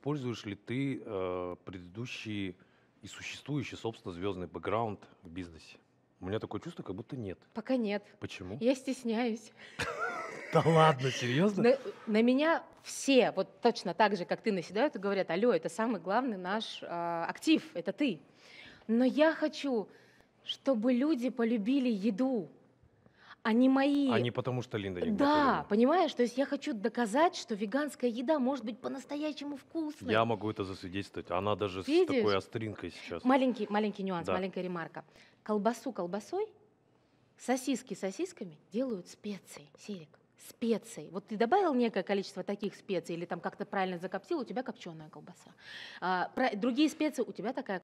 Используешь ли ты э, предыдущий и существующий, собственно, звездный бэкграунд в бизнесе? У меня такое чувство, как будто нет. Пока нет. Почему? Я стесняюсь. Да ладно, серьезно? На, на меня все, вот точно так же, как ты, наседают и говорят, алло, это самый главный наш э, актив, это ты. Но я хочу, чтобы люди полюбили еду, они мои. А не потому, что Линда не Да, понимаешь? То есть я хочу доказать, что веганская еда может быть по-настоящему вкусной. Я могу это засвидетельствовать. Она даже Видишь? с такой остринкой сейчас. Маленький, маленький нюанс, да. маленькая ремарка. Колбасу колбасой, сосиски сосисками делают специи, Серик Специи. Вот ты добавил некое количество таких специй или там как-то правильно закоптил, у тебя копченая колбаса. А, про, другие специи, у тебя такая